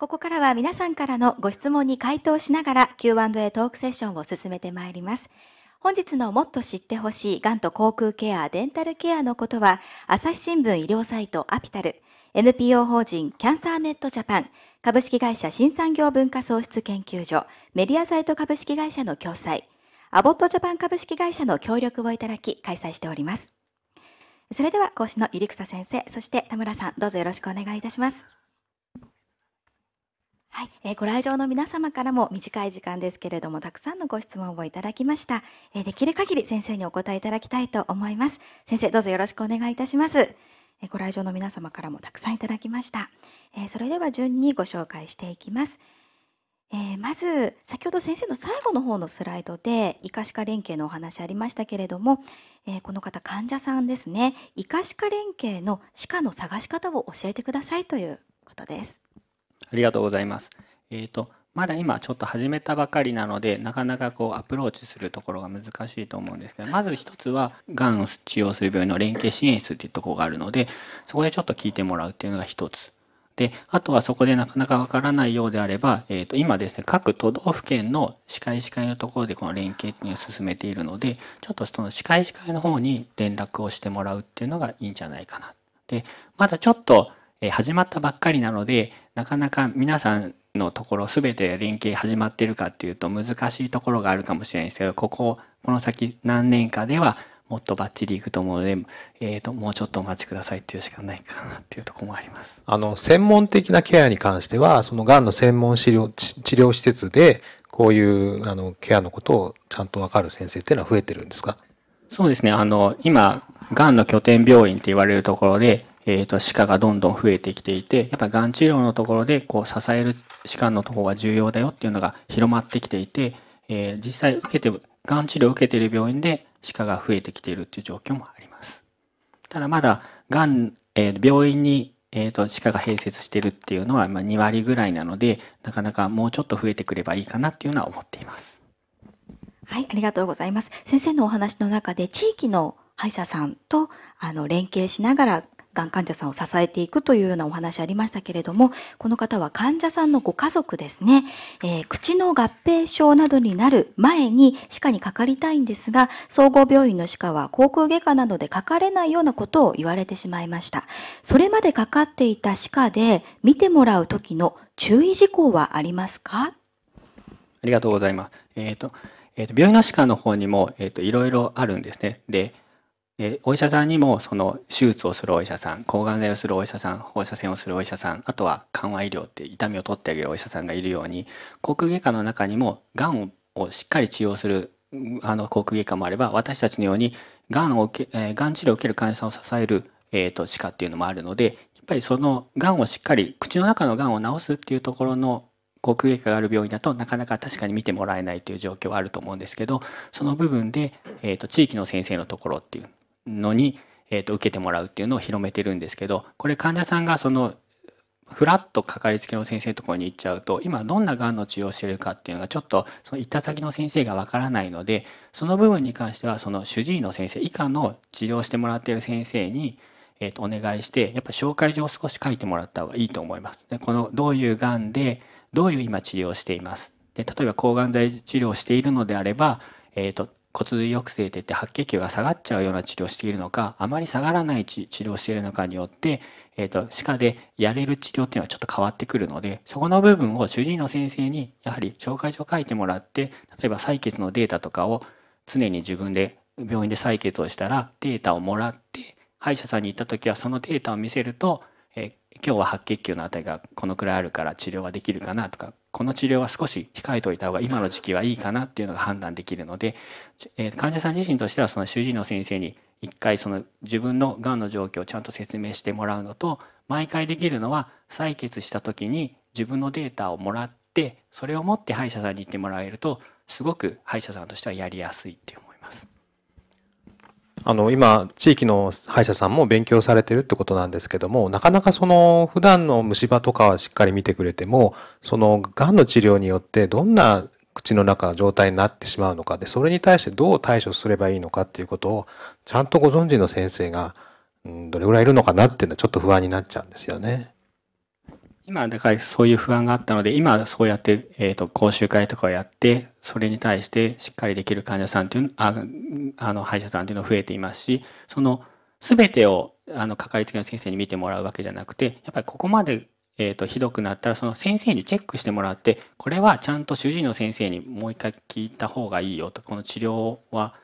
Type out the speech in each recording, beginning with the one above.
ここからは皆さんからのご質問に回答しながら Q&A トークセッションを進めてまいります。本日のもっと知ってほしいがんと口腔ケア、デンタルケアのことは、朝日新聞医療サイトアピタル、NPO 法人キャンサーネットジャパン、株式会社新産業文化創出研究所、メディアサイト株式会社の共催、アボットジャパン株式会社の協力をいただき開催しております。それでは講師の入草先生、そして田村さん、どうぞよろしくお願いいたします。はい、えー、ご来場の皆様からも短い時間ですけれどもたくさんのご質問をいただきました、えー、できる限り先生にお答えいただきたいと思います先生どうぞよろしくお願いいたします、えー、ご来場の皆様からもたくさんいただきました、えそれでは順にご紹介していきます、えまず先ほど先生の最後の方のスライドで医科歯科連携のお話ありましたけれども、えこの方患者さんですね医科歯科連携の歯科の探し方を教えてくださいということですありがとうございます。えっ、ー、と、まだ今ちょっと始めたばかりなので、なかなかこうアプローチするところが難しいと思うんですけど、まず一つは、がんを治療する病院の連携支援室っていうところがあるので、そこでちょっと聞いてもらうっていうのが一つ。で、あとはそこでなかなかわからないようであれば、えっ、ー、と、今ですね、各都道府県の歯科医師会のところでこの連携っていうのを進めているので、ちょっとその歯科医師会の方に連絡をしてもらうっていうのがいいんじゃないかな。で、まだちょっと始まったばっかりなので、なかなか皆さんのところ全て連携始まってるかっていうと難しいところがあるかもしれないですけど、ここ、この先何年かではもっとバッチリいくと思うので、えーと、もうちょっとお待ちくださいっていうしかないかなっていうところもあります。あの、専門的なケアに関しては、そのがんの専門治療治療施設で、こういうあのケアのことをちゃんと分かる先生っていうのは増えてるんですかそうですね。あの、今、がんの拠点病院って言われるところで、えっ、ー、と、歯科がどんどん増えてきていて、やっぱがん治療のところで、こう、支える歯科のところが重要だよっていうのが広まってきていて、えー、実際受けて、がん治療を受けている病院で歯科が増えてきているっていう状況もあります。ただまだ、がん、えー、病院に、えっ、と、歯科が併設してるっていうのは、まあ、2割ぐらいなので、なかなかもうちょっと増えてくればいいかなっていうのは思っています。はい、ありがとうございます。先生のお話の中で、地域の歯医者さんとあの連携しながらがん患者さんを支えていくというようなお話ありましたけれども、この方は患者さんのご家族ですね、えー、口の合併症などになる前に歯科にかかりたいんですが、総合病院の歯科は口腔外科などでかかれないようなことを言われてしまいました。それまでかかっていた歯科で見てもらう時の注意事項はありますかありがとうございます。えっ、ー、と、えーと、病院の歯科の方にも、えーといろいろあるんですね。で、えお医者さんにもその手術をするお医者さん抗がん剤をするお医者さん放射線をするお医者さんあとは緩和医療って痛みを取ってあげるお医者さんがいるように口腔外科の中にもがんをしっかり治療するあの口腔外科もあれば私たちのようにがんを受け、えー、がん治療を受ける患者さんを支える、えーと、歯科っていうのもあるのでやっぱりそのがんをしっかり口の中のがんを治すっていうところの口腔外科がある病院だとなかなか確かに見てもらえないという状況はあると思うんですけどその部分で、えーと地域の先生のところっていうのに、えー、と受けてもらうっていうのを広めてるんですけどこれ患者さんがそのフラッとかかりつけの先生のところに行っちゃうと今どんながんの治療をしてるかっていうのがちょっとその行った先の先生がわからないのでその部分に関してはその主治医の先生以下の治療してもらっている先生に、えー、とお願いしてやっぱ紹介状を少し書いてもらった方がいいと思います。でこのどういうがんでどういう今治療をしていますで例えば抗がん剤治療をしているのであれば、えーと、と骨髄抑制といって白血球が下がっちゃうような治療をしているのかあまり下がらない治療をしているのかによって、えーと、と歯科でやれる治療っていうのはちょっと変わってくるのでそこの部分を主治医の先生にやはり紹介状を書いてもらって例えば採血のデータとかを常に自分で病院で採血をしたらデータをもらって歯医者さんに行った時はそのデータを見せると、えー、今日は白血球の値がこのくらいあるから治療はできるかなとかこの治療は少し控えておいた方が今の時期はいいかなっていうのが判断できるので、えー、患者さん自身としてはその主治医の先生に一回その自分のがんの状況をちゃんと説明してもらうのと毎回できるのは採血した時に自分のデータをもらってそれを持って歯医者さんに行ってもらえるとすごく歯医者さんとしてはやりやすいっていうものあの、今、地域の歯医者さんも勉強されてるってことなんですけども、なかなかその、普段の虫歯とかはしっかり見てくれても、その、癌の治療によってどんな口の中の状態になってしまうのかで、それに対してどう対処すればいいのかっていうことを、ちゃんとご存知の先生が、うん、どれぐらいいるのかなっていうのはちょっと不安になっちゃうんですよね。今、だからそういう不安があったので、今そうやって、えっ、ー、と、講習会とかをやって、それに対してしっかりできる患者さんというの、ああの、歯医者さんというのは増えていますし、その、すべてを、あの、かかりつけの先生に見てもらうわけじゃなくて、やっぱりここまで、えっ、ー、と、ひどくなったら、その先生にチェックしてもらって、これはちゃんと主治医の先生にもう一回聞いた方がいいよと、この治療は、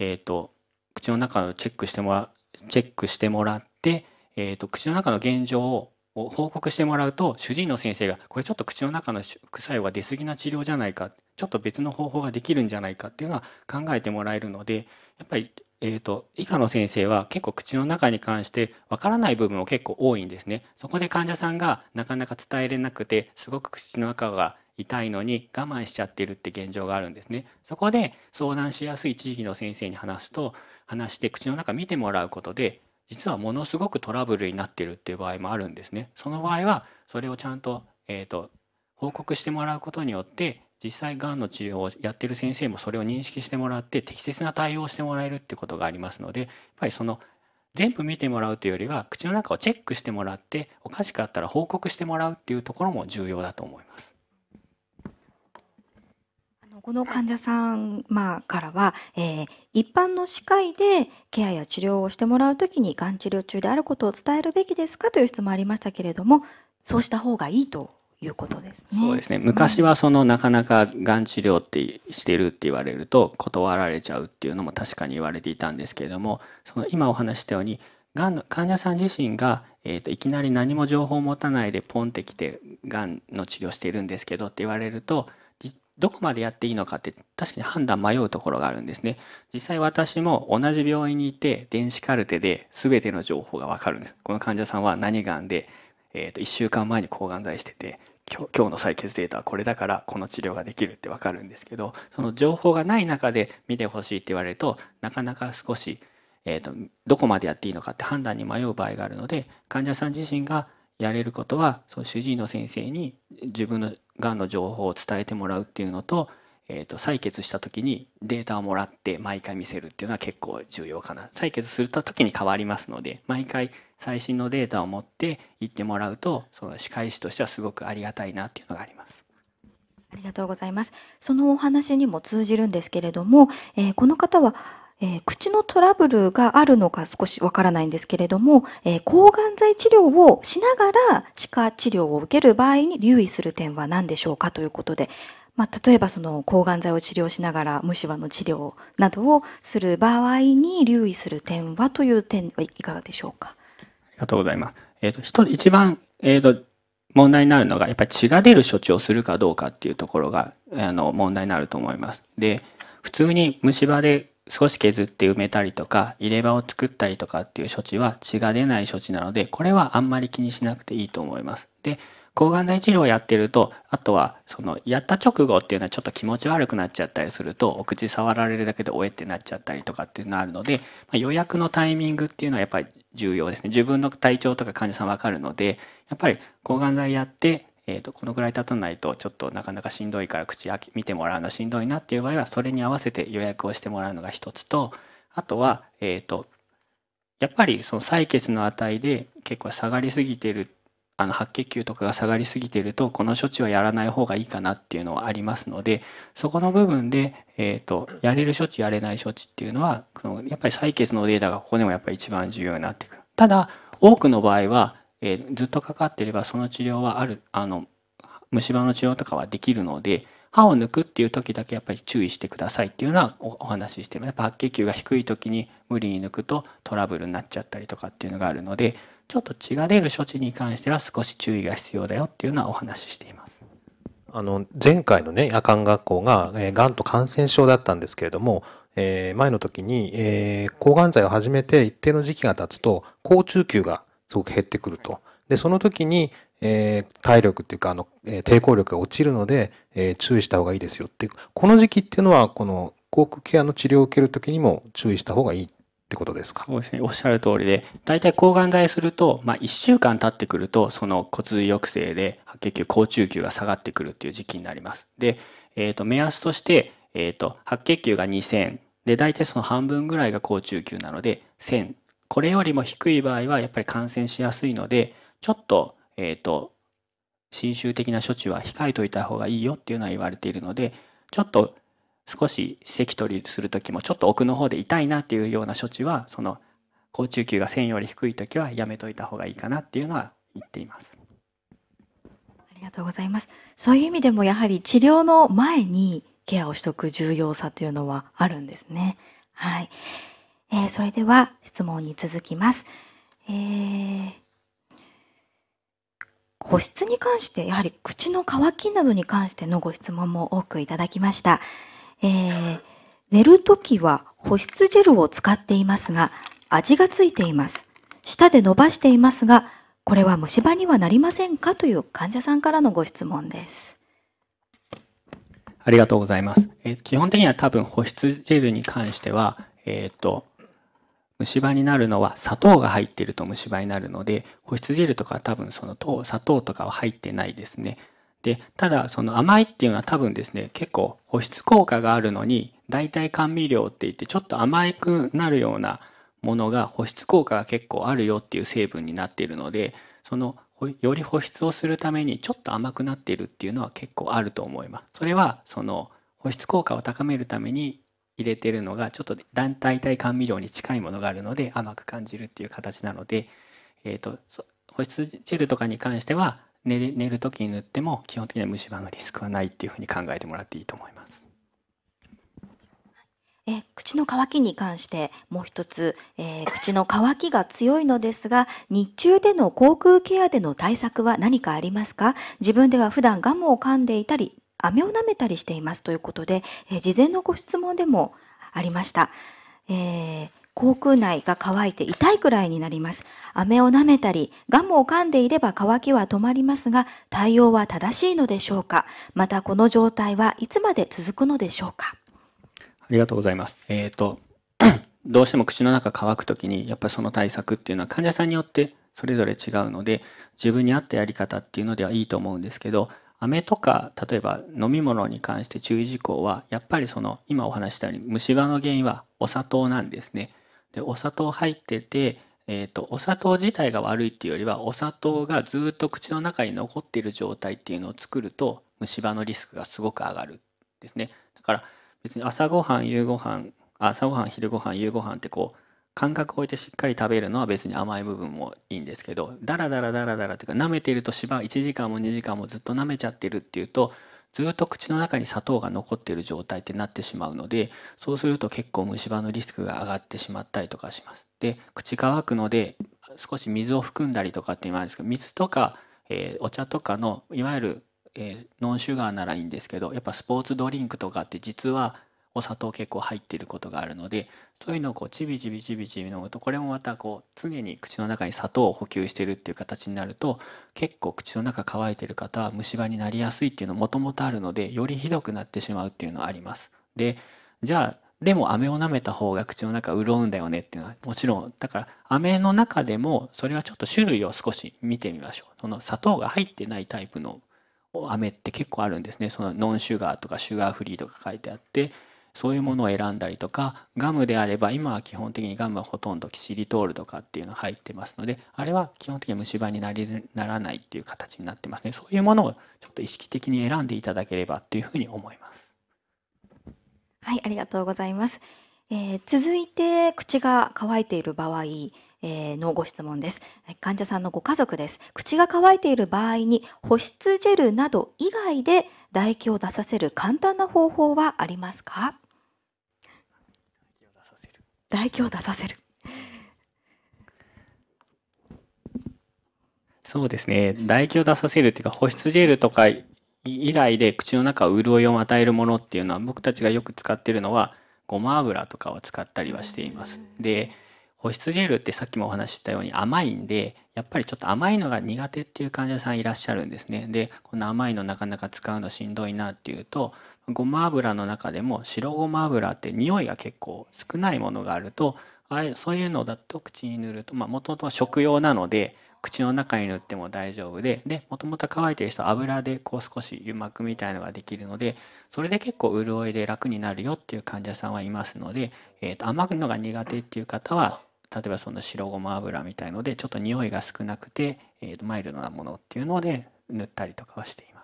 えっ、ー、と、口の中のチェックしてもら、チェックしてもらって、えっ、と、口の中の現状をを報告してもらうと主治医の先生がこれちょっと口の中の副作用が出過ぎな治療じゃないかちょっと別の方法ができるんじゃないかっていうのは考えてもらえるのでやっぱりえーと、以下の先生は結構口の中に関してわからない部分も結構多いんですねそこで患者さんがなかなか伝えれなくてすごく口の中が痛いのに我慢しちゃってるって現状があるんですねそこで相談しやすい地域の先生に話すと話して口の中見てもらうことで実はものすごくトラブルになってるっていう場合もあるんですね。その場合はそれをちゃんと,、えーと、と報告してもらうことによって実際がんの治療をやってる先生もそれを認識してもらって適切な対応をしてもらえるってことがありますのでやっぱりその全部見てもらうというよりは口の中をチェックしてもらっておかしかったら報告してもらうっていうところも重要だと思います。この患者さん、まあ、からは、えー、一般の歯科医でケアや治療をしてもらうときにがん治療中であることを伝えるべきですかという質問ありましたけれどもそうした方がいいということですね。そうですね昔はその、うん、なかなかがん治療ってしてるって言われると断られちゃうっていうのも確かに言われていたんですけれどもその今お話したようにがんの患者さん自身が、えーと、といきなり何も情報を持たないでポンってきてがんの治療してるんですけどって言われるとどこまでやっていいのかって確かに判断迷うところがあるんですね。実際私も同じ病院にいて電子カルテで全ての情報がわかるんです。この患者さんは何がんで、えー、と1週間前に抗がん剤してて今日の採血データはこれだからこの治療ができるってわかるんですけどその情報がない中で見てほしいって言われるとなかなか少し、えーとどこまでやっていいのかって判断に迷う場合があるので患者さん自身がやれることはその主治医の先生に自分のがんの情報を伝えてもらうっていうのと,、えー、と採血した時にデータをもらって毎回見せるっていうのは結構重要かな採血すると時に変わりますので毎回最新のデータを持って行ってもらうとその歯科医師としてはすごくありがたいなっていうのがあります。ありがとうございます。そのお話にも通じるんですけれども、えー、この方はえー、口のトラブルがあるのか少しわからないんですけれども、えー、抗がん剤治療をしながら歯科治療を受ける場合に留意する点は何でしょうかということで、まあ、例えばその抗がん剤を治療しながら虫歯の治療などをする場合に留意する点はという点はいかがでしょうかありがとうございます。えっ、ー、と、一番、えっ、と、問題になるのが、やっぱり血が出る処置をするかどうかっていうところが、あの、問題になると思います。で、普通に虫歯で少し削って埋めたりとか入れ歯を作ったりとかっていう処置は血が出ない処置なのでこれはあんまり気にしなくていいと思います。で抗がん剤治療をやってるとあとはそのやった直後っていうのはちょっと気持ち悪くなっちゃったりするとお口触られるだけでおえってなっちゃったりとかっていうのがあるので、まあ、予約のタイミングっていうのはやっぱり重要ですね自分の体調とか患者さん分かるのでやっぱり抗がん剤やってえーと、このぐらい経たないとちょっとなかなかしんどいから口見てもらうのしんどいなっていう場合はそれに合わせて予約をしてもらうのが一つとあとは、えーと、やっぱりその採血の値で結構下がりすぎてるあの白血球とかが下がりすぎてるとこの処置はやらない方がいいかなっていうのはありますのでそこの部分で、えーと、とやれる処置やれない処置っていうのはそのやっぱり採血のデータがここでもやっぱり一番重要になってくる。ただ多くの場合はえー、ずっとかかっていればその治療はあるあの虫歯の治療とかはできるので歯を抜くっていう時だけやっぱり注意してくださいっていうのはお話ししてます白血球が低い時に無理に抜くとトラブルになっちゃったりとかっていうのがあるのでちょっと血が出る処置に関しては少し注意が必要だよっていうのはお話ししています。あの前回のね夜間学校が、えー、がんと感染症だったんですけれども、えー、前の時に、えー、抗がん剤を始めて一定の時期が経つと好中球がすごく減ってくると。で、その時に、えー、体力っていうか、あの、えー、抵抗力が落ちるので、えー、注意した方がいいですよっていう。この時期っていうのは、この口腔ケアの治療を受ける時にも注意した方がいいってことですかそうですね。おっしゃる通りで、大体抗がん剤すると、まあ、1週間経ってくると、その骨髄抑制で、白血球、高中球が下がってくるっていう時期になります。で、えっ、ー、と、目安として、えっ、ー、と、白血球が2000、で、大体その半分ぐらいが高中球なので、1000これよりも低い場合はやっぱり感染しやすいので、ちょっと、えっ、ー、と、侵襲的な処置は控えといた方がいいよっていうのは言われているので、ちょっと少し咳取りするときもちょっと奥の方で痛いなっていうような処置は、その、高中球が1000より低いときはやめといた方がいいかなっていうのは言っています。ありがとうございます。そういう意味でもやはり治療の前にケアをしておく重要さというのはあるんですね。はい。えー、それでは質問に続きます。えー、保湿に関して、やはり口の乾きなどに関してのご質問も多くいただきました。えー、寝るときは保湿ジェルを使っていますが、味がついています。舌で伸ばしていますが、これは虫歯にはなりませんかという患者さんからのご質問です。ありがとうございます。えー、基本的には多分保湿ジェルに関しては、えっ、と、虫歯になるのは砂糖が入ってると虫歯になるので、保湿ジェルとかは多分その糖、砂糖とかは入ってないですね。で、ただその甘いっていうのは多分ですね、結構保湿効果があるのに、大体甘味料って言ってちょっと甘くなるようなものが保湿効果が結構あるよっていう成分になっているので、そのより保湿をするためにちょっと甘くなっているっていうのは結構あると思います。それはその保湿効果を高めるために入れてるのがちょっと団体体甘味料に近いものがあるので甘く感じるっていう形なので、えーと、保湿ジェルとかに関しては寝寝る時に塗っても基本的には虫歯のリスクはないっていうふうに考えてもらっていいと思います。え口の渇きに関してもう一つ、えー、口の渇きが強いのですが日中での口腔ケアでの対策は何かありますか自分では普段ガムを噛んでいたり飴を舐めたりしていますということで、え事前のご質問でもありました。えー、口腔内が乾いて痛いくらいになります。飴を舐めたり、ガムを噛んでいれば乾きは止まりますが、対応は正しいのでしょうかまたこの状態はいつまで続くのでしょうかありがとうございます。えっ、ー、と、どうしても口の中乾くときに、やっぱりその対策っていうのは患者さんによってそれぞれ違うので、自分に合ったやり方っていうのではいいと思うんですけど、飴とか、例えば飲み物に関して注意事項は、やっぱりその、今お話したように虫歯の原因はお砂糖なんですね。で、お砂糖入ってて、えっ、ー、と、お砂糖自体が悪いっていうよりは、お砂糖がずっと口の中に残っている状態っていうのを作ると、虫歯のリスクがすごく上がるですね。だから、別に朝ごはん、夕ごはん、朝ごはん、昼ごはん、夕ごはんってこう、感覚を置いてしっかり食べるのは別に甘い部分もいいんですけどダラダラダラダラというか舐めていると芝1時間も2時間もずっと舐めちゃってるっていうとずっと口の中に砂糖が残っている状態ってなってしまうのでそうすると結構虫歯のリスクが上がってしまったりとかしますで口乾くので少し水を含んだりとかって言われるんですけど水とか、えー、お茶とかのいわゆる、えー、ノンシュガーならいいんですけどやっぱスポーツドリンクとかって実はお砂糖結構入っていることがあるのでそういうのをこうちびちびちびちび飲むとこれもまたこう常に口の中に砂糖を補給してるっていう形になると結構口の中乾いてる方は虫歯になりやすいっていうのもともとあるのでよりひどくなってしまうっていうのはあります。でじゃあでも飴を舐めた方が口の中潤うんだよねっていうのはもちろんだから飴の中でもそれはちょっと種類を少し見てみましょうその砂糖が入ってないタイプの飴って結構あるんですねそのノンシュガーとかシュガーフリーとか書いてあってそういうものを選んだりとかガムであれば今は基本的にガムはほとんどキシリトールとかっていうのが入ってますのであれは基本的に虫歯になりならないっていう形になってますねそういうものをちょっと意識的に選んでいただければっていうふうに思いますはいありがとうございます、えー、続いて口が乾いている場合えのご質問です。患者さんのご家族です。口が乾いている場合に保湿ジェルなど以外で唾液を出させる簡単な方法はありますか液を出させるそうですね唾液を出させるっていうか保湿ジェルとか以外で口の中を潤いを与えるものっていうのは僕たちがよく使ってるのはごま油とかを使ったりはしています。で保湿ジェルってさっきもお話ししたように甘いんでやっぱりちょっと甘いのが苦手っていう患者さんいらっしゃるんですねでこの甘いのなかなか使うのしんどいなっていうとごま油の中でも白ごま油って匂いが結構少ないものがあるとあれそういうのだと口に塗るともともとは食用なので口の中に塗っても大丈夫ででもともと乾いてる人は油でこう少し油膜みたいのができるのでそれで結構潤いで楽になるよっていう患者さんはいますので、えー、と甘くのが苦手っていう方は例えばその白ごま油みたいのでちょっと匂いが少なくて、えー、とマイルドなものっていうので塗ったりとかはしています。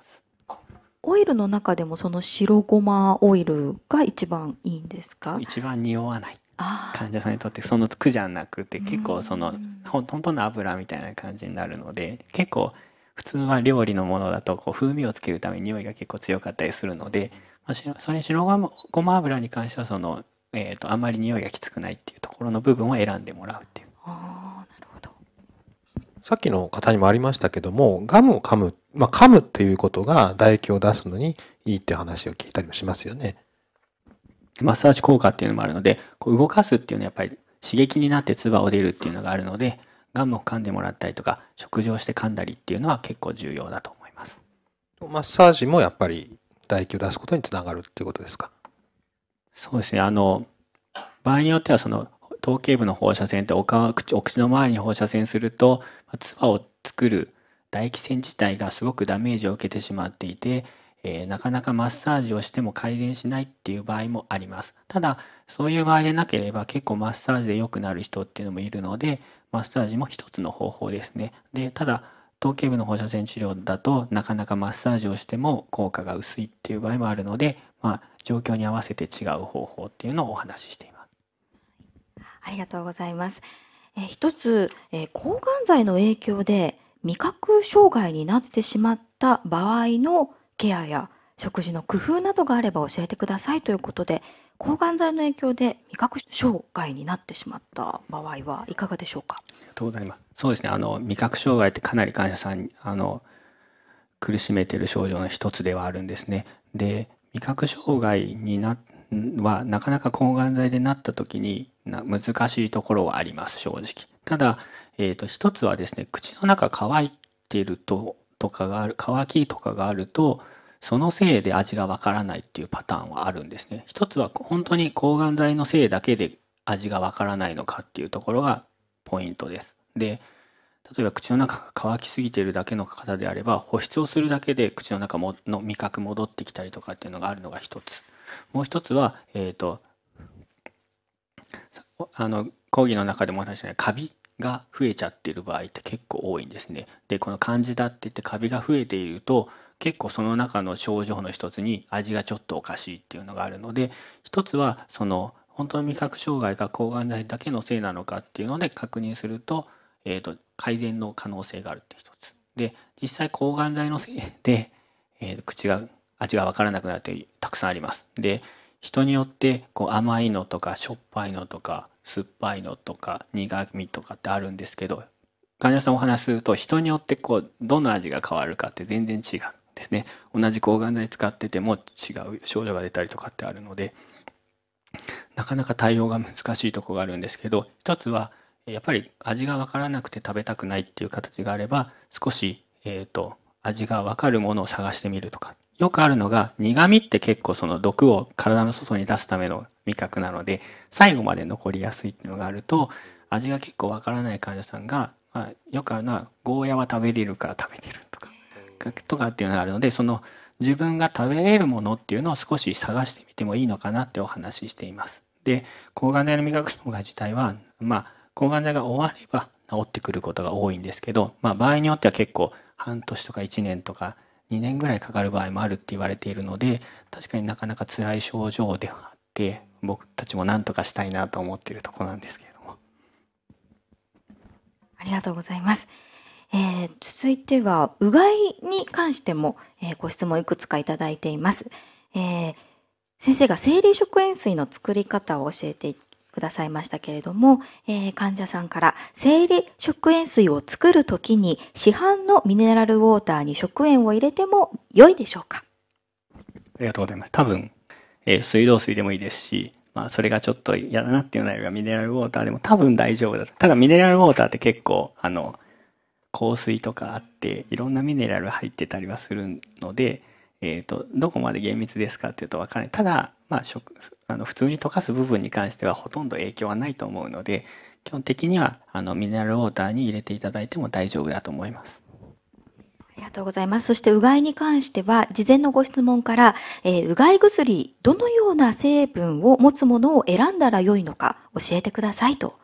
オイルの中でもその白ごまオイルが一番いいんですか一番匂わない患者さんにとってその苦じゃなくて結構そのほとんどの油みたいな感じになるので結構普通は料理のものだとこう風味をつけるために匂いが結構強かったりするので、まあ、それ白ごまごま油に関してはその、えーと、あんまり匂いがきつくないっていうところの部分を選んでもらうっていう。さっきの方にもありましたけども、ガムを噛む、まあ、噛むっていうことが唾液を出すのにいいって話を聞いたりもしますよね。マッサージ効果っていうのもあるので、こう動かすっていうのはやっぱり刺激になって唾を出るっていうのがあるので、ガムを噛んでもらったりとか、食事をして噛んだりっていうのは結構重要だと思います。マッサージもやっぱり唾液を出すことにつながるっていうことですかそうですね。あの、場合によってはその頭頸部の放射線っておか口お口の周りに放射線するとま唾を作る唾液腺自体がすごくダメージを受けてしまっていて、えー、なかなかマッサージをしても改善しないっていう場合もありますただそういう場合でなければ結構マッサージで良くなる人っていうのもいるのでマッサージも一つの方法ですねでただ頭頸部の放射線治療だとなかなかマッサージをしても効果が薄いっていう場合もあるので、まあ、状況に合わせて違う方法っていうのをお話ししていますありがとうございます。えー、一つ、えー、抗がん剤の影響で味覚障害になってしまった場合のケアや食事の工夫などがあれば教えてくださいということで、抗がん剤の影響で味覚障害になってしまった場合はいかがでしょうか。ありがとうございます。そうですね。あの味覚障害ってかなり患者さんあの苦しめている症状の一つではあるんですね。で、味覚障害になはなかなか抗がん剤でなった時に難しいところはあります正直。ただ、えーと、一つはですね口の中乾いてるととかがある乾きとかがあるとそのせいで味がわからないっていうパターンはあるんですね。一つは本当に抗がん剤のせいだけで味がわからないのかっていうところがポイントです。で例えば口の中が乾きすぎているだけの方であれば保湿をするだけで口の中もの味覚戻ってきたりとかっていうのがあるのが一つ。もう一つは、えーとあの講義の中でもお話ししたカビが増えちゃってる場合って結構多いんですね。でこの漢字だって言ってカビが増えていると結構その中の症状の一つに味がちょっとおかしいっていうのがあるので一つはその本当の味覚障害が抗がん剤だけのせいなのかっていうので確認すると,、えーと、改善の可能性があるって一つ。で実際抗がん剤のせいで、えー、口が味が分からなくなるってたくさんあります。で人によってこう甘いのとかしょっぱいのとか酸っぱいのとか苦味とかってあるんですけど患者さんお話すると人によってこうどの味が変わるかって全然違うんですね同じ抗がん剤使ってても違う症状が出たりとかってあるのでなかなか対応が難しいとこがあるんですけど一つはやっぱり味が分からなくて食べたくないっていう形があれば少し、えーと、味が分かるものを探してみるとかよくあるのが苦味って結構その毒を体の外に出すための味覚なので最後まで残りやすいっていうのがあると味が結構わからない患者さんが、まあ、よくあるのはゴーヤは食べれるから食べてるとかとかっていうのがあるのでその自分が食べれるものっていうのを少し探してみてもいいのかなってお話ししています。で抗がん剤の味覚障害自体は、まあ、抗がん剤が終われば治ってくることが多いんですけど、まあ、場合によっては結構半年とか1年とか2年ぐらいかかる場合もあるって言われているので確かになかなか辛い症状ではあって僕たちも何とかしたいなと思っているとこなんですけれどもありがとうございます、えー、続いてはうがいに関しても、えー、ご質問いくつかいただいています、えー、先生が生理食塩水の作り方を教えてくださいましたけれども、えー、患者さんから生理食塩水を作るときに市販のミネラルウォーターに食塩を入れても良いでしょうかありがとうございます。多分、えー、水道水でもいいですし、まあ、それがちょっと嫌だなっていうのでればミネラルウォーターでも多分大丈夫だと。ただミネラルウォーターって結構、あの、香水とかあって、いろんなミネラル入ってたりはするので、えーと、どこまで厳密ですかっていうと分からないただ、まあ、あの普通に溶かす部分に関してはほとんど影響はないと思うので基本的にはあのミネラルウォーターに入れていただいても大丈夫だと思います。ありがとうございます。そしてうがいに関しては、事前のご質問から、えー、うがい薬、どのような成分を持つものを選んだら良いのか教えてくださいと。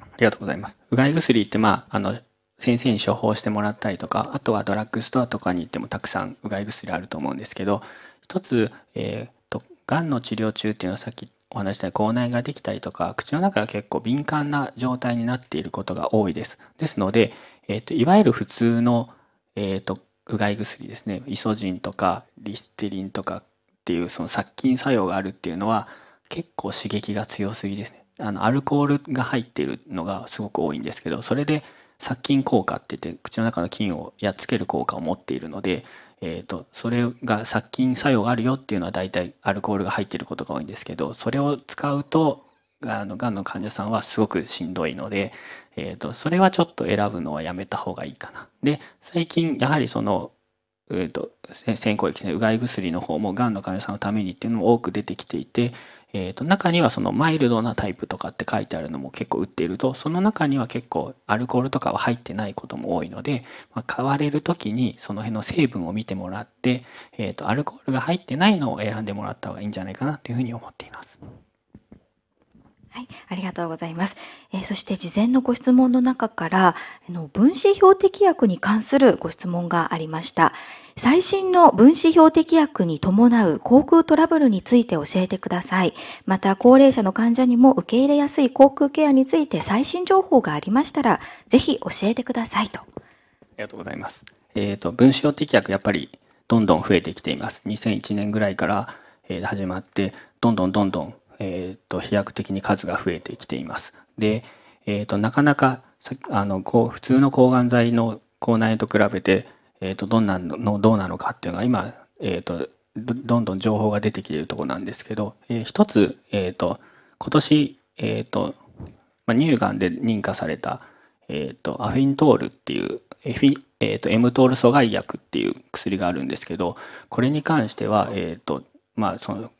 ありがとうございます。うがい薬って、まあ、あの、先生に処方してもらったりとかあとはドラッグストアとかに行ってもたくさんうがい薬あると思うんですけど一つ、えーと、がんの治療中っていうのはさっきお話した口内ができたりとか口の中が結構敏感な状態になっていることが多いですですので、えーと、いわゆる普通の、えーと、とうがい薬ですねイソジンとかリステリンとかっていうその殺菌作用があるっていうのは結構刺激が強すぎですねあのアルコールが入っているのがすごく多いんですけどそれで殺菌効果って言って口の中の菌をやっつける効果を持っているので、えーと、それが殺菌作用があるよっていうのは大体アルコールが入ってることが多いんですけどそれを使うとあのがんの患者さんはすごくしんどいので、えーとそれはちょっと選ぶのはやめた方がいいかな。で最近やはりそのえーと、先行液、ね、うがい薬の方もがんの患者さんのためにっていうのも多く出てきていて、えーと、中にはそのマイルドなタイプとかって書いてあるのも結構売っているとその中には結構アルコールとかは入ってないことも多いので、まあ、買われる時にその辺の成分を見てもらって、えーと、とアルコールが入ってないのを選んでもらった方がいいんじゃないかなというふうに思っています。はい、ありがとうございます。えー、そして事前のご質問の中から、あの分子標的薬に関するご質問がありました。最新の分子標的薬に伴う航空トラブルについて教えてください。また、高齢者の患者にも受け入れやすい航空ケアについて最新情報がありましたら、ぜひ教えてくださいと。ありがとうございます。えっ、ー、と、分子標的薬、やっぱりどんどん増えてきています。2001年ぐらいから、え始まって、どんどんどんどん、えっ、ー、と、飛躍的に数が増えてきています。で、えっ、と、なかなか、あの、こう、普通の抗がん剤の口内炎と比べて、えっ、ー、と、どんなの、どうなのかっていうのが今、えっ、ー、と、どんどん情報が出てきているところなんですけど、えー、一つ、えっ、ー、と、今年、えっ、と、まあ、乳がんで認可された、えっ、と、アフィントールっていう、エフィ、えっ、と、エムトール阻害薬っていう薬があるんですけど、これに関しては、えっ、と、まあ、その、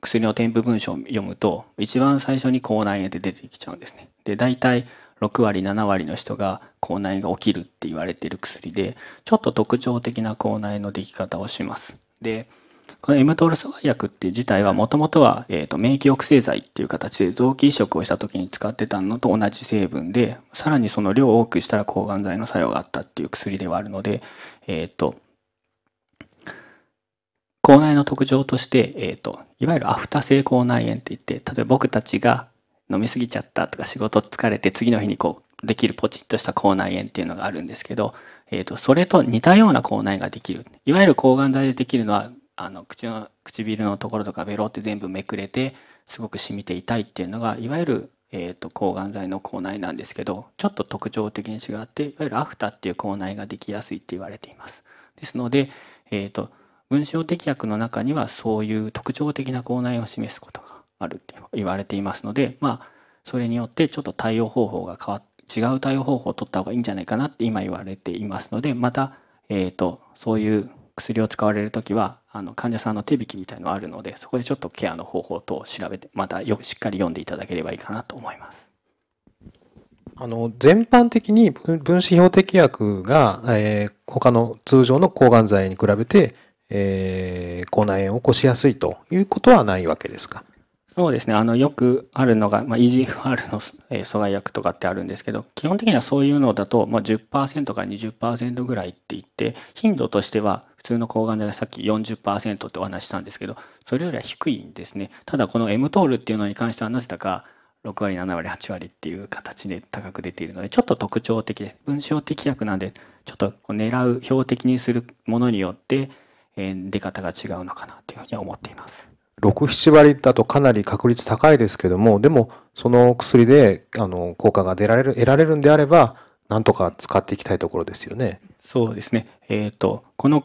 薬の添付文章を読むと、一番最初に口内炎って出てきちゃうんですね。で、大体、6割7割の人が口内が起きるって言われてる薬でちょっと特徴的な口内のでき方をしますでこのエムトール阻害薬って自体はもともとは、えーと、免疫抑制剤っていう形で臓器移植をした時に使ってたのと同じ成分でさらにその量を多くしたら抗がん剤の作用があったっていう薬ではあるのでえっ、ー、と口内の特徴として、えーと、いわゆるアフタ性口内炎って言って例えば僕たちが飲みすぎちゃったとか仕事疲れて次の日にこうできるポチッとした口内炎っていうのがあるんですけど、えーと、それと似たような口内ができるいわゆる抗がん剤でできるのはあの口の唇のところとかベロって全部めくれてすごく染みて痛いっていうのがいわゆる、えーと、抗がん剤の口内なんですけどちょっと特徴的に違っていわゆるアフタっていう口内ができやすいって言われていますですので、えーと、分子標的薬の中にはそういう特徴的な口内炎を示すことがあるって言われていますので、まあ、それによってちょっと対応方法が変わ違う対応方法を取った方がいいんじゃないかなって今言われていますので、また、えっ、ー、と、そういう薬を使われる時は、あの、患者さんの手引きみたいのあるので、そこでちょっとケアの方法等を調べて、またよくしっかり読んでいただければいいかなと思います。あの、全般的に分子標的薬が、えー、他の通常の抗がん剤に比べて、えー、口内炎を起こしやすいということはないわけですかそうですね。あの、よくあるのが、まあ、EGFR の、えー、阻害薬とかってあるんですけど、基本的にはそういうのだと、まあ10、から20%ぐらいって言って、頻度としては、普通の抗がん剤はさっき40%ってお話したんですけど、それよりは低いんですね。ただ、この m トールっていうのに関しては、なぜだか、6割、7割、8割っていう形で高く出ているので、ちょっと特徴的です。分子的薬なんで、ちょっと狙う、標的にするものによって、えー、出方が違うのかなというふうに思っています。6、7割だとかなり確率高いですけども、でも、その薬で、あの、効果が出られる、得られるんであれば、なんとか使っていきたいところですよね。そうですね。えっ、ー、と、この、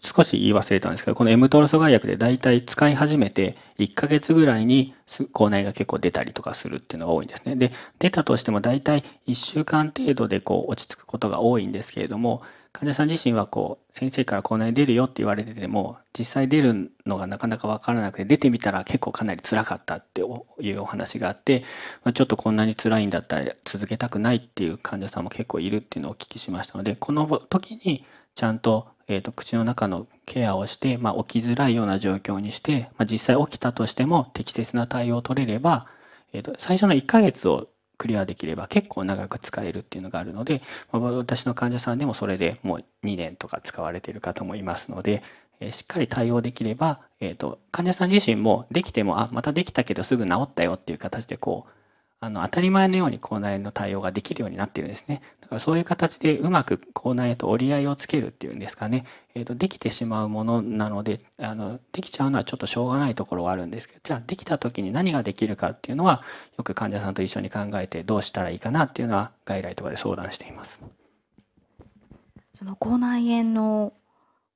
少し言い忘れたんですけど、この M トロ阻害薬で大体使い始めて、1ヶ月ぐらいに口内が結構出たりとかするっていうのが多いんですね。で、出たとしても大体1週間程度でこう落ち着くことが多いんですけれども、患者さん自身はこう先生からこんなに出るよって言われてても実際出るのがなかなか分からなくて出てみたら結構かなり辛かったっていうお話があって、まあ、ちょっとこんなに辛いんだったら続けたくないっていう患者さんも結構いるっていうのをお聞きしましたのでこの時にちゃんと,、えーと、口の中のケアをして、まあ、起きづらいような状況にして、まあ、実際起きたとしても適切な対応を取れれば、えーと、と最初の1ヶ月をクリアできれば結構長く使えるっていうのがあるので、私の患者さんでもそれでもう2年とか使われている方もいますので、えしっかり対応できれば、えっ、ー、と、患者さん自身もできても、あ、またできたけどすぐ治ったよっていう形でこう、あの、当たり前のように口内の対応ができるようになっているんですね。だからそういう形でうまく口内炎と折り合いをつけるっていうんですかね。えっ、ー、と、できてしまうものなので、あの、できちゃうのはちょっとしょうがないところはあるんですけど、じゃあできた時に何ができるかっていうのは、よく患者さんと一緒に考えてどうしたらいいかなっていうのは、外来とかで相談しています。その口内炎の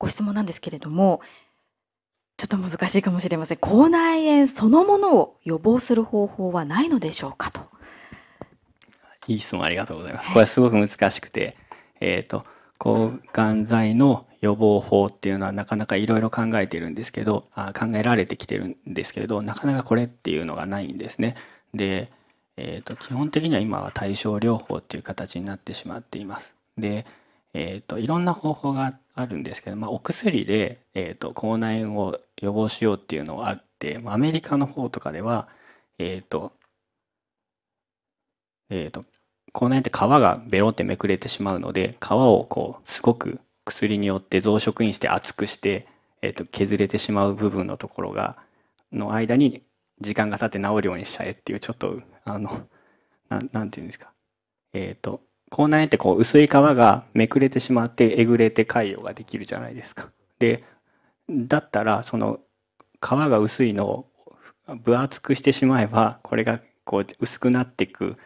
ご質問なんですけれども、ちょっと難しいかもしれません。口内炎そのものを予防する方法はないのでしょうかと。いい質問ありがとうございます。これはすごく難しくて、えっ、ー、と、抗がん剤の予防法っていうのはなかなかいろいろ考えてるんですけどあ、考えられてきてるんですけれど、なかなかこれっていうのがないんですね。で、えっ、ー、と、基本的には今は対症療法っていう形になってしまっています。で、えっ、ー、と、いろんな方法があるんですけど、まあ、お薬で、えっ、と、口内炎を予防しようっていうのがあって、アメリカの方とかでは、えっ、ー、と、えっ、ー、と、口内炎って皮がベロってめくれてしまうので、皮をこう、すごく薬によって増殖にして厚くして、えっ、ー、と、削れてしまう部分のところが、の間に時間が経って治るようにしちゃえっていう、ちょっと、あの、ななんていうんですか。えっ、と、口内炎ってこう薄い皮がめくれてしまってえぐれて潰瘍ができるじゃないですか。でだったらその皮が薄いのを分厚くしてしまえばこれがこう薄くなっていく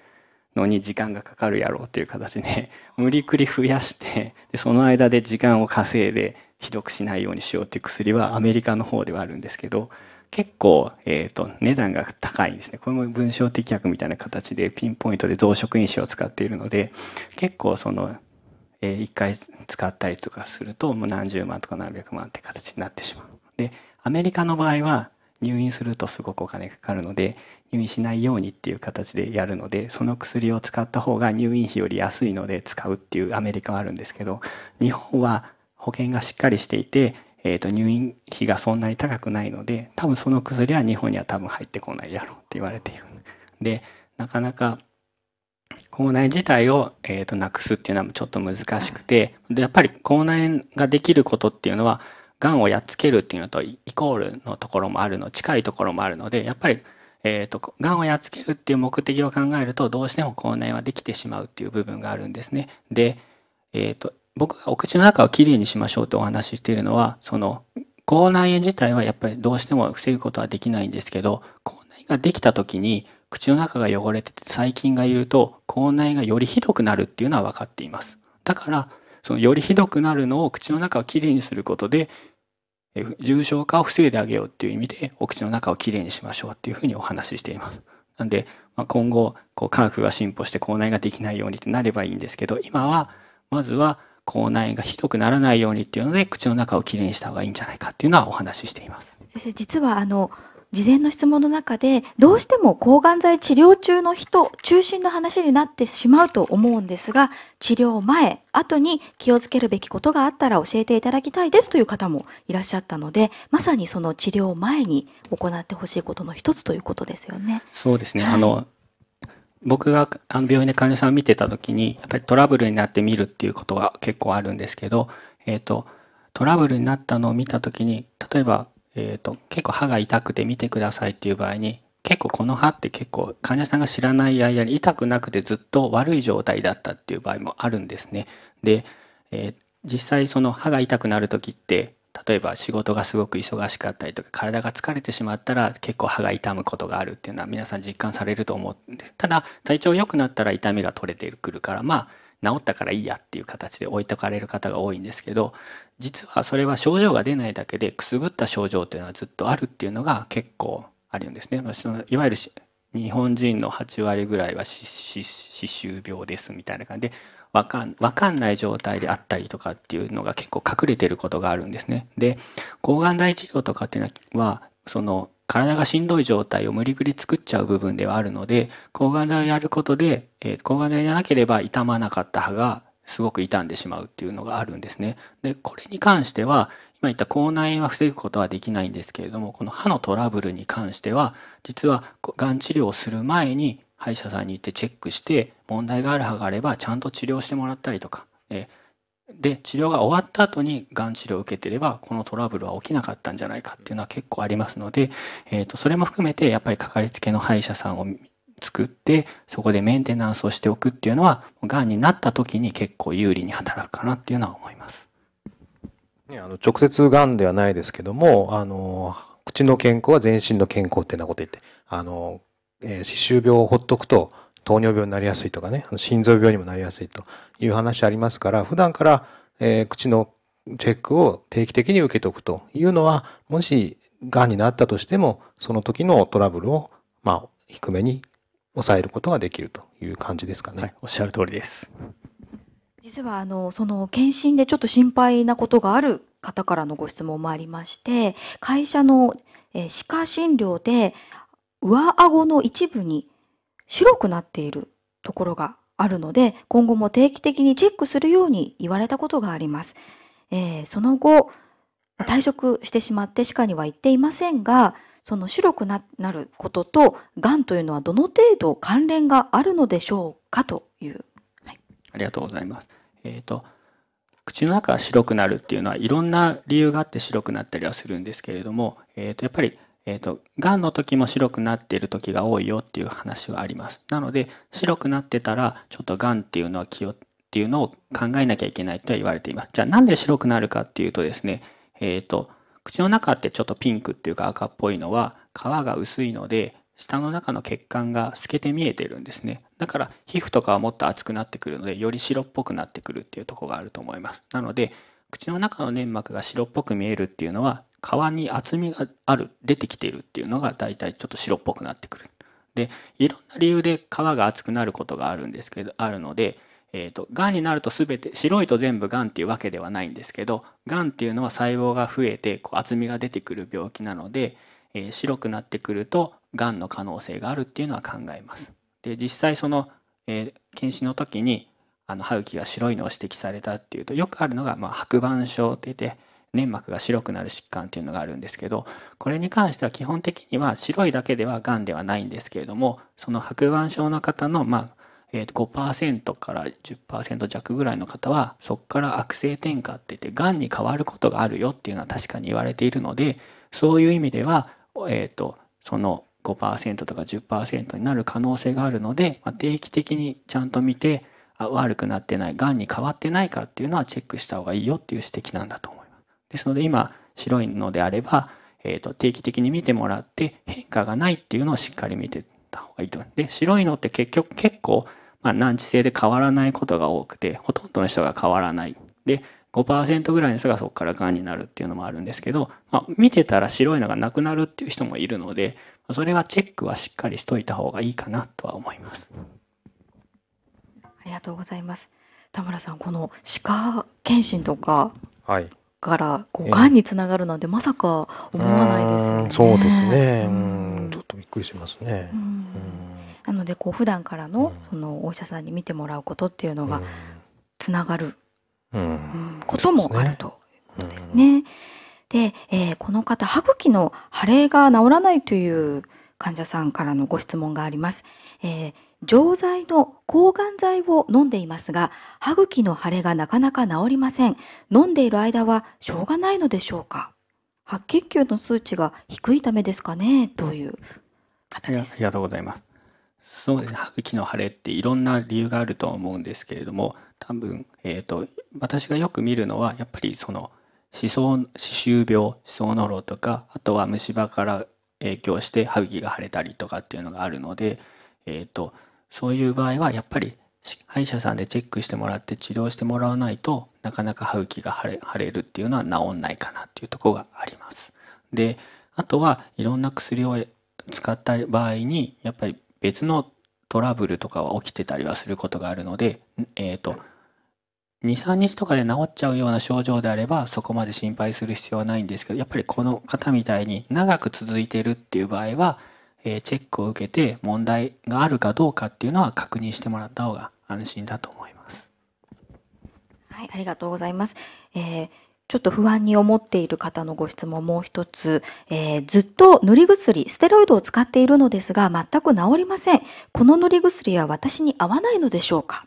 のに時間がかかるやろうという形で 無理くり増やしてでその間で時間を稼いでひどくしないようにしようっていう薬はアメリカの方ではあるんですけど結構、えと、値段が高いんですねこれも文章的薬みたいな形でピンポイントで増殖因子を使っているので結構そのえー、1回使ったりとかするともう何十万とか何百万って形になってしまう。でアメリカの場合は入院するとすごくお金かかるので入院しないようにっていう形でやるのでその薬を使った方が入院費より安いので使うっていうアメリカはあるんですけど日本は保険がしっかりしていて、えー、と入院費がそんなに高くないので多分その薬は日本には多分入ってこないやろうって言われている。でなかなか口内自体を、えーと、なくすっていうのはちょっと難しくてでやっぱり口内炎ができることっていうのはがんをやっつけるっていうのとイコールのところもあるの近いところもあるのでやっぱりえーと、がんをやっつけるっていう目的を考えるとどうしても口内はできてしまうっていう部分があるんですね。で、えーと、僕がお口の中をきれいにしましょうとお話ししているのはその口内炎自体はやっぱりどうしても防ぐことはできないんですけど口内ができた時に口の中が汚れてて細菌がいると口内がよりひどくなるっていうのは分かっています。だから、そのよりひどくなるのを口の中をきれいにすることで、重症化を防いであげようっていう意味で、お口の中をきれいにしましょうっていうふうにお話ししています。なんで、まあ、今後、こう科学が進歩して口内ができないようにってなればいいんですけど、今は、まずは口内がひどくならないようにっていうので、口の中をきれいにした方がいいんじゃないかっていうのはお話ししています。先生、実はあの、事前の質問の中で、どうしても抗がん剤治療中の人中心の話になってしまうと思うんですが、治療前、後に気をつけるべきことがあったら教えていただきたいですという方もいらっしゃったので、まさにその治療前に行ってほしいことの一つということですよね。そうですね。はい、あの、僕が病院で患者さんを見てた時に、やっぱりトラブルになってみるっていうことが結構あるんですけど、えっ、ー、と、トラブルになったのを見た時に、例えばえっ、ー、と、結構歯が痛くて見てくださいっていう場合に、結構この歯って結構患者さんが知らない間に痛くなくてずっと悪い状態だったっていう場合もあるんですね。で、えー、実際その歯が痛くなる時って、例えば仕事がすごく忙しかったりとか体が疲れてしまったら結構歯が痛むことがあるっていうのは皆さん実感されると思うんでただ体調良くなったら痛みが取れてくるからまあ治ったからいいやっていう形で置いとかれる方が多いんですけど実はそれは症状が出ないだけでくすぶった症状というのはずっとあるっていうのが結構あるんですね。そのいわゆる日本人の8割ぐらいは歯周病ですみたいな感じで分かん分かんない状態であったりとかっていうのが結構隠れてることがあるんですね。で抗がん剤治療とかっていうのはその体がしんどい状態を無理くり作っちゃう部分ではあるので抗がん剤をやることで、えー、抗がん剤じゃなければ痛まなかった歯がすごく傷んでしまうっていうのがあるんですね。で、これに関しては、今言った口内炎は防ぐことはできないんですけれども、この歯のトラブルに関しては、実はがん治療をする前に歯医者さんに行ってチェックして、問題がある歯があればちゃんと治療してもらったりとか、えで、治療が終わった後にがん治療を受けてれば、このトラブルは起きなかったんじゃないかっていうのは結構ありますので、えっ、ー、と、それも含めて、やっぱりかかりつけの歯医者さんを作って、そこでメンテナンスをしておくっていうのは、癌になった時に結構有利に働くかなっていうのは思います。ね、あの直接癌ではないですけども、あの、口の健康は全身の健康ってなこと言って、あの、えー、歯周病をほっとくと、糖尿病になりやすいとかね、心臓病にもなりやすいという話ありますから、普段から、えー、口のチェックを定期的に受けておくというのは、もし、癌になったとしても、その時のトラブルを、まあ、低めに抑えることができるという感じですかね。はい、おっしゃる通りです。実はあのその検診でちょっと心配なことがある方からのご質問もありまして会社の、え歯科診療で上顎の一部に白くなっているところがあるので今後も定期的にチェックするように言われたことがあります、えー、その後退職してしまって歯科には行っていませんがその白くなることと、がんというのはどの程度関連があるのでしょうかという。はい、ありがとうございます。えっ、ー、と、口の中が白くなるっていうのはいろんな理由があって白くなったりはするんですけれども、えっ、ー、と、やっぱりえっ、ー、と、がんの時も白くなっている時が多いよっていう話はあります。なので、白くなってたら、ちょっとがんっていうのは気を、っていうのを考えなきゃいけないとは言われています。じゃあなんで白くなるかっていうとですね、えっ、ー、と、口の中ってちょっとピンクっていうか赤っぽいのは皮が薄いので舌の中の血管が透けて見えてるんですねだから皮膚とかはもっと熱くなってくるのでより白っぽくなってくるっていうとこがあると思いますなので口の中の粘膜が白っぽく見えるっていうのは皮に厚みがある出てきているっていうのが大体ちょっと白っぽくなってくるでいろんな理由で皮が厚くなることがあるんですけどあるのでえーと、癌がんになると全て白いと全部がんっていうわけではないんですけどがんっていうのは細胞が増えてこう厚みが出てくる病気なので、えー、白くなってくると癌の可能性があるっていうのは考えます。で実際その、えー、検視の時にあの歯茎が白いのを指摘されたっていうとよくあるのが、まあ、白板症って言って粘膜が白くなる疾患っていうのがあるんですけどこれに関しては基本的には白いだけではがんではないんですけれどもその白板症の方の、まあ、えー、5%から10%弱ぐらいの方はそこから悪性転化って言ってがんに変わることがあるよっていうのは確かに言われているのでそういう意味では、えーと、その5%とか10%になる可能性があるので、まあ、定期的にちゃんと見てあ悪くなってないがんに変わってないかっていうのはチェックした方がいいよっていう指摘なんだと思います。ですので今白いのであれば、えーと定期的に見てもらって変化がないっていうのをしっかり見てった方がいいと。で、白いのって結局結構、まあ、難治性で変わらないことが多くて、ほとんどの人が変わらない。で、5%ぐらいの人がそこから癌になるっていうのもあるんですけど、まあ、見てたら白いのがなくなるっていう人もいるので、それはチェックはしっかりしといた方がいいかなとは思います。ありがとうございます。田村さん、この歯科検診とか、はい、からこうがんにつながるなんてまさか思わないですよね。そうですね、ちょっとびっくりしますね。なのでこう普段からのそのお医者さんに見てもらうことっていうのがつながる、うんこともあるということですね。で、えー、この方歯茎の腫れが治らないという患者さんからのご質問があります。えー錠剤の抗がん剤を飲んでいますが、歯茎の腫れがなかなか治りません。飲んでいる間はしょうがないのでしょうか白血球の数値が低いためですかねという方です。ありがとうございます。そうですね、歯茎の腫れっていろんな理由があると思うんですけれども、多分、えっ、ー、と、私がよく見るのは、やっぱりその、歯槽、歯周病、歯槽膿漏とか、あとは虫歯から影響して歯茎が腫れたりとかっていうのがあるので、えっ、ー、と、そういう場合はやっぱり歯医者さんでチェックしてもらって治療してもらわないとなかなか歯茎きが腫れるっていうのは治んないかなっていうとこがあります。であとはいろんな薬を使った場合にやっぱり別のトラブルとかは起きてたりはすることがあるので、えーと、23日とかで治っちゃうような症状であればそこまで心配する必要はないんですけどやっぱりこの方みたいに長く続いてるっていう場合はえチェックを受けて問題があるかどうかっていうのは確認してもらった方が安心だと思います。はい、ありがとうございます。えーちょっと不安に思っている方のご質問もう一つ、えー、ずっと塗り薬、ステロイドを使っているのですが、全く治りません。この塗り薬は私に合わないのでしょうか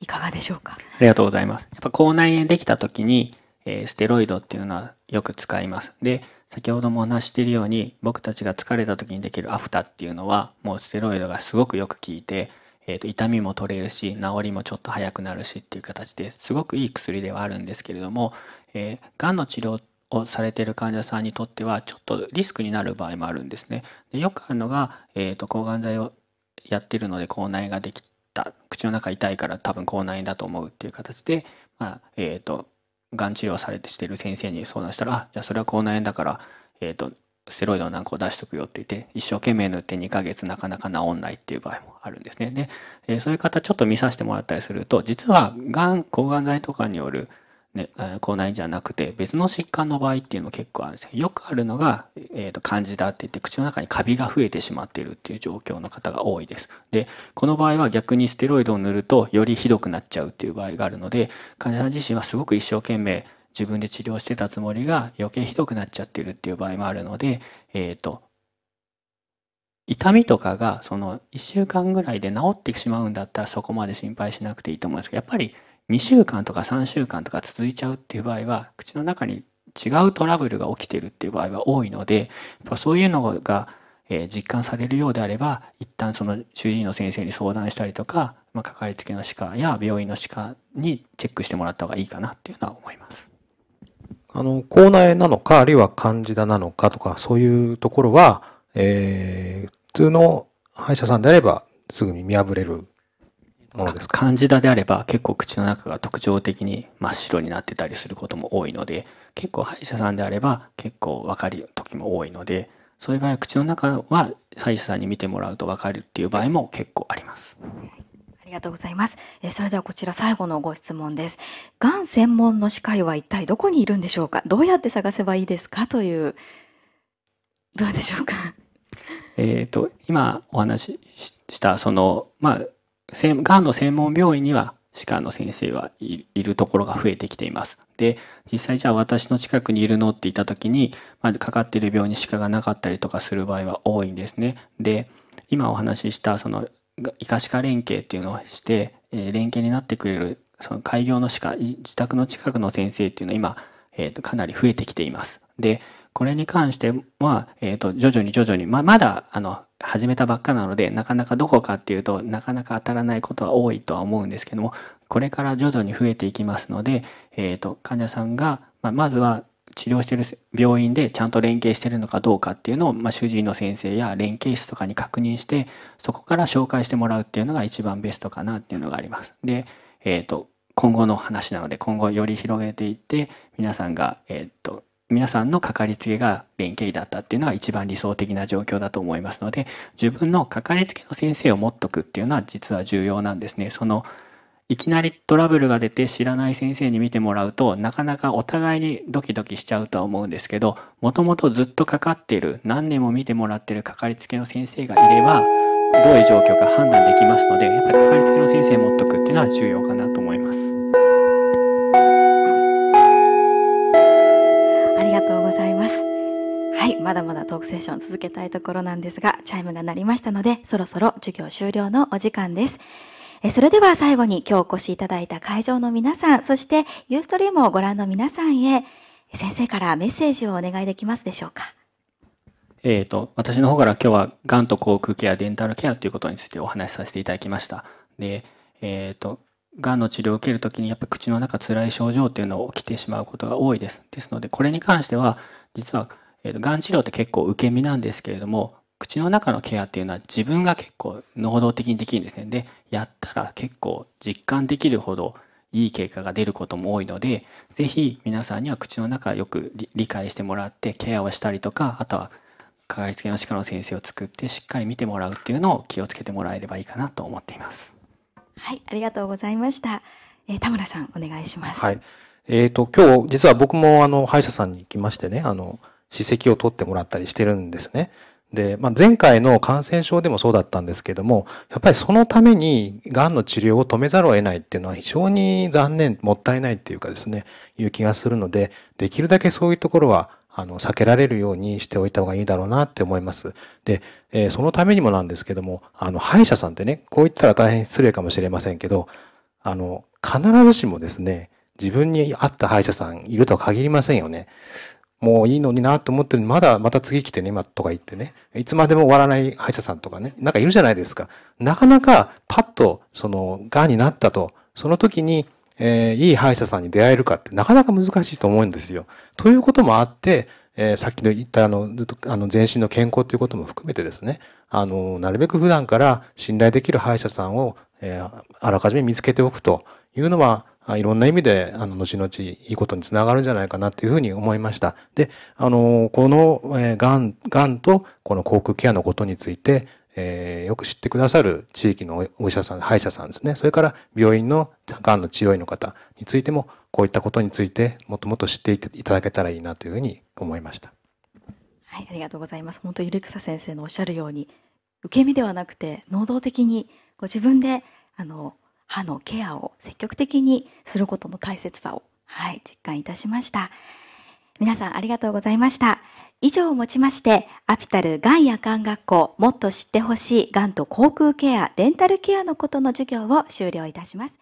いかがでしょうかありがとうございます。やっぱ口内炎できた時に、えー、ステロイドっていうのはよく使います。で、先ほどもお話しているように僕たちが疲れた時にできるアフタっていうのはもうステロイドがすごくよく効いて、えー、と痛みも取れるし治りもちょっと早くなるしっていう形ですごくいい薬ではあるんですけれども、えー、がんの治療をされている患者さんにとってはちょっとリスクになる場合もあるんですね。でよくあるのが、えー、と抗がん剤をやってるので口内ができた口の中痛いから多分口内炎だと思うっていう形で、まあえーとがん治療されてしてる先生に相談したら、あ、じゃあそれは口内炎だから、えっ、ー、と、ステロイドなんかを出しとくよって言って、一生懸命塗って2ヶ月なかなか治んないっていう場合もあるんですね。で、えー、そういう方ちょっと見させてもらったりすると、実は、がん、抗がん剤とかによるね、口内炎じゃなくて別の疾患の場合っていうの結構あるんですけどよくあるのが、えー、と感じだって言って口の中にカビが増えてしまっているっていう状況の方が多いですでこの場合は逆にステロイドを塗るとよりひどくなっちゃうっていう場合があるので患者さん自身はすごく一生懸命自分で治療してたつもりが余計ひどくなっちゃってるっていう場合もあるので、えーと、と痛みとかがその1週間ぐらいで治ってしまうんだったらそこまで心配しなくていいと思うんですけどやっぱり2週間とか3週間とか続いちゃうっていう場合は口の中に違うトラブルが起きてるっていう場合は多いのでやっぱそういうのが、えー、実感されるようであれば一旦その主治医の先生に相談したりとか、まあ、かかりつけの歯科や病院の歯科にチェックしてもらった方がいいかなっていうのは思います。あの口内なのかあるいは患者なのかとかそういうところは、えー、普通の歯医者さんであればすぐに見破れるものです漢字田であれば結構口の中が特徴的に真っ白になってたりすることも多いので結構歯医者さんであれば結構わかる時も多いのでそういう場合は口の中は歯医者さんに見てもらうとわかるっていう場合も結構あります。ありがとうございます。えそれではこちら最後のご質問です。がん専門の歯科医は一体どこにいるんでしょうかどうやって探せばいいですかという、どうでしょうか えっ、と、今お話しした、その、まあ、がんの専門病院には歯科の先生はいるところが増えてきています。で、実際じゃあ私の近くにいるのって言った時に、まあ、かかっている病院に歯科がなかったりとかする場合は多いんですね。で、今お話ししたその医科歯科連携っていうのをして、えー、連携になってくれるその開業の歯科、自宅の近くの先生っていうのは今、えー、とかなり増えてきています。で、これに関しては、えー、と徐々に徐々に、ままだあの始めたばっかなので、なかなかどこかっていうとなかなか当たらないことは多いとは思うんですけども、これから徐々に増えていきますので、えっ、ー、と、患者さんが、まあ、まずは治療してる病院でちゃんと連携してるのかどうかっていうのを、まあ、主治医の先生や連携室とかに確認して、そこから紹介してもらうっていうのが一番ベストかなっていうのがあります。で、えっ、ー、と、今後の話なので、今後より広げていって、皆さんが、えっ、ー、と、皆さんのかかりつけが連携医だったっていうのが一番理想的な状況だと思いますので自分のかかりつけの先生を持っとくっていうのは実は重要なんですねそのいきなりトラブルが出て知らない先生に見てもらうとなかなかお互いにドキドキしちゃうとは思うんですけどもともとずっとかかっている何年も見てもらってるかかりつけの先生がいればどういう状況か判断できますのでやっぱりかかりつけの先生持っとくっていうのは重要かなと思います。とうございます。はい、まだまだトークセッション続けたいところなんですが、チャイムが鳴りましたので、そろそろ授業終了のお時間です。えそれでは最後に今日お越しいただいた会場の皆さん、そしてユーストリームをご覧の皆さんへ、先生からメッセージをお願いできますでしょうか。えっ、ー、と、私の方から今日は、がんと口腔ケア、デンタルケアということについてお話しさせていただきました。で、えっ、ー、と、がんの治療を受けるときにやっぱ口の中らい症状ていうのを起きてしまうことが多いです。ですので、これに関しては、実は、えーと、がん治療って結構受け身なんですけれども、口の中のケアっていうのは自分が結構能動的にできるんですね。で、やったら結構実感できるほどいい結果が出ることも多いので、ぜひ皆さんには口の中よく理解してもらってケアをしたりとか、あとはかかりつけの歯科の先生を作ってしっかり見てもらうっていうのを気をつけてもらえればいいかなと思っています。はい、ありがとうございました。えー、田村さん、お願いします。はい。えっ、ー、と、今日、実は僕も、あの、歯医者さんに行きましてね、あの、歯石を取ってもらったりしてるんですね。で、まあ、前回の感染症でもそうだったんですけども、やっぱりそのために、がんの治療を止めざるを得ないっていうのは非常に残念、もったいないっていうかですね、いう気がするので、できるだけそういうところは、あの、避けられるようにしておいた方がいいだろうなって思います。で、えー、そのためにもなんですけども、あの、歯医者さんってね、こう言ったら大変失礼かもしれませんけど、あの、必ずしもですね、自分に合った歯医者さんいるとは限りませんよね。もういいのになと思ってるまだまた次来てね、今とか言ってね、いつまでも終わらない歯医者さんとかね、なんかいるじゃないですか。なかなかパッと、その、癌になったと、その時にえー、いい歯医者さんに出会えるかってなかなか難しいと思うんですよ。ということもあって、えー、さっきの言ったあの、ずっとあの、全身の健康ということも含めてですね、あの、なるべく普段から信頼できる歯医者さんを、えー、あらかじめ見つけておくというのは、いろんな意味で、あの、後々いいことにつながるんじゃないかなというふうに思いました。で、あの、この、えー、がん、がんと、この口腔ケアのことについて、えー、よく知ってくださる地域のお医者さん、歯医者さんですね。それから病院のがんの治療医の方についても、こういったことについてもっともっと知っていただけたらいいなというふうに思いました。はい、ありがとうございます。本当、ゆりくさ先生のおっしゃるように、受け身ではなくて、能動的にご自分で、あの、歯のケアを積極的にすることの大切さを、はい、実感いたしました。皆さんありがとうございました。以上をもちまして、アピタルがんや間ん学校もっと知ってほしいがんと口腔ケア、デンタルケアのことの授業を終了いたします。